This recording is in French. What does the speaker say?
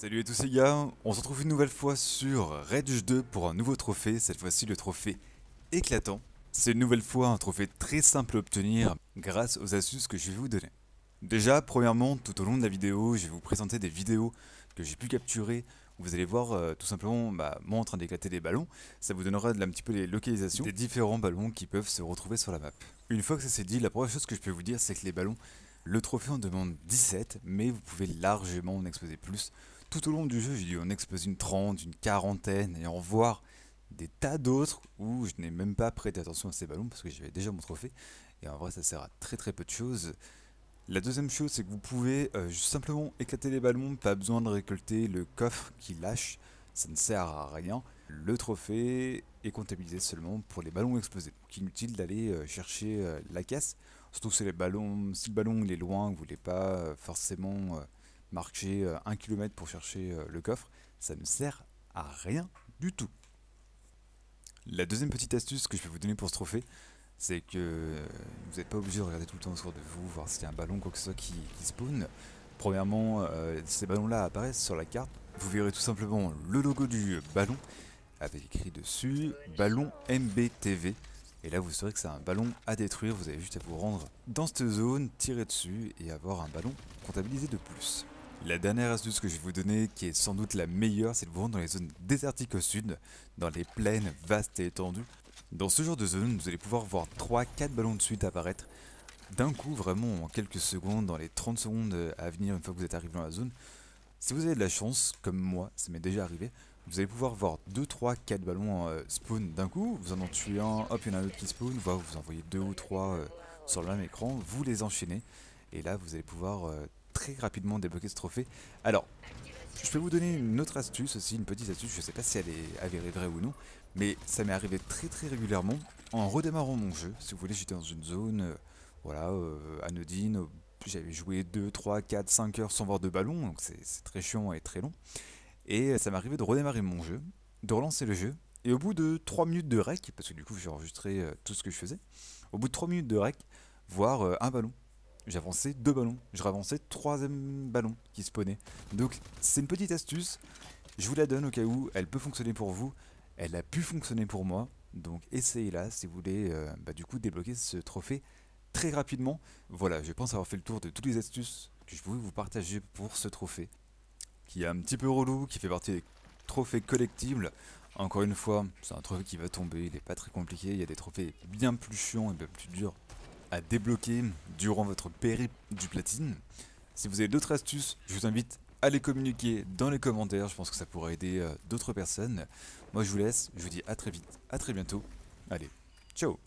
Salut à tous les gars, on se retrouve une nouvelle fois sur Rage 2 pour un nouveau trophée, cette fois-ci le trophée éclatant. C'est une nouvelle fois un trophée très simple à obtenir grâce aux astuces que je vais vous donner. Déjà, premièrement, tout au long de la vidéo, je vais vous présenter des vidéos que j'ai pu capturer où vous allez voir euh, tout simplement bah, moi en train d'éclater des ballons. Ça vous donnera un petit peu les localisations des différents ballons qui peuvent se retrouver sur la map. Une fois que ça c'est dit, la première chose que je peux vous dire, c'est que les ballons, le trophée en demande 17, mais vous pouvez largement en exposer plus tout au long du jeu, j'ai dû en une trente, une quarantaine, et en voir des tas d'autres où je n'ai même pas prêté attention à ces ballons parce que j'avais déjà mon trophée. Et en vrai, ça sert à très très peu de choses. La deuxième chose, c'est que vous pouvez euh, simplement éclater les ballons, pas besoin de récolter le coffre qui lâche, ça ne sert à rien. Le trophée est comptabilisé seulement pour les ballons explosés. Donc inutile d'aller euh, chercher euh, la caisse, surtout si, les ballons, si le ballon est loin, vous ne voulez pas forcément marcher euh, un kilomètre pour chercher euh, le coffre, ça ne sert à rien du tout. La deuxième petite astuce que je vais vous donner pour ce trophée, c'est que euh, vous n'êtes pas obligé de regarder tout le temps autour de vous, voir s'il y un ballon, quoi que ce soit qui, spawn. Premièrement, ces ballons-là apparaissent sur la carte. Vous verrez tout simplement le logo du ballon avec écrit dessus ballon MBTV. Et là, vous saurez que c'est un ballon à détruire. Vous avez juste à vous rendre dans cette zone, tirer dessus et avoir un ballon comptabilisé de plus. La dernière astuce que je vais vous donner, qui est sans doute la meilleure, c'est de vous rendre dans les zones désertiques au sud, dans les plaines vastes et étendues. Dans ce genre de zone, vous allez pouvoir voir 3-4 ballons de suite apparaître d'un coup, vraiment en quelques secondes, dans les 30 secondes à venir une fois que vous êtes arrivé dans la zone. Si vous avez de la chance, comme moi, ça m'est déjà arrivé, vous allez pouvoir voir 2, 3, 4 ballons euh, spawn d'un coup, vous en, en tuez un, hop, il y en a un autre qui spawn, vous, vous envoyez 2 ou 3 euh, sur le même écran, vous les enchaînez, et là vous allez pouvoir euh, très rapidement débloquer ce trophée. Alors, je peux vous donner une autre astuce aussi, une petite astuce, je ne sais pas si elle est avérée vraie ou non, mais ça m'est arrivé très très régulièrement en redémarrant mon jeu. Si vous voulez, j'étais dans une zone euh, voilà, euh, anodine, euh, j'avais joué 2, 3, 4, 5 heures sans voir de ballon, donc c'est très chiant et très long. Et ça m'est arrivé de redémarrer mon jeu, de relancer le jeu, et au bout de 3 minutes de rec, parce que du coup j'ai enregistré tout ce que je faisais, au bout de 3 minutes de rec, voir un ballon j'avançais deux ballons. Je ravançais troisième ballon qui spawnait. Donc c'est une petite astuce. Je vous la donne au cas où. Elle peut fonctionner pour vous. Elle a pu fonctionner pour moi. Donc essayez-la si vous voulez euh, bah, du coup débloquer ce trophée très rapidement. Voilà, je pense avoir fait le tour de toutes les astuces que je voulais vous partager pour ce trophée. Qui est un petit peu relou, qui fait partie des trophées collectibles. Encore une fois, c'est un trophée qui va tomber, il n'est pas très compliqué, il y a des trophées bien plus chiants et bien plus durs à débloquer durant votre périple du platine. Si vous avez d'autres astuces, je vous invite à les communiquer dans les commentaires. Je pense que ça pourra aider euh, d'autres personnes. Moi, je vous laisse. Je vous dis à très vite, à très bientôt. Allez, ciao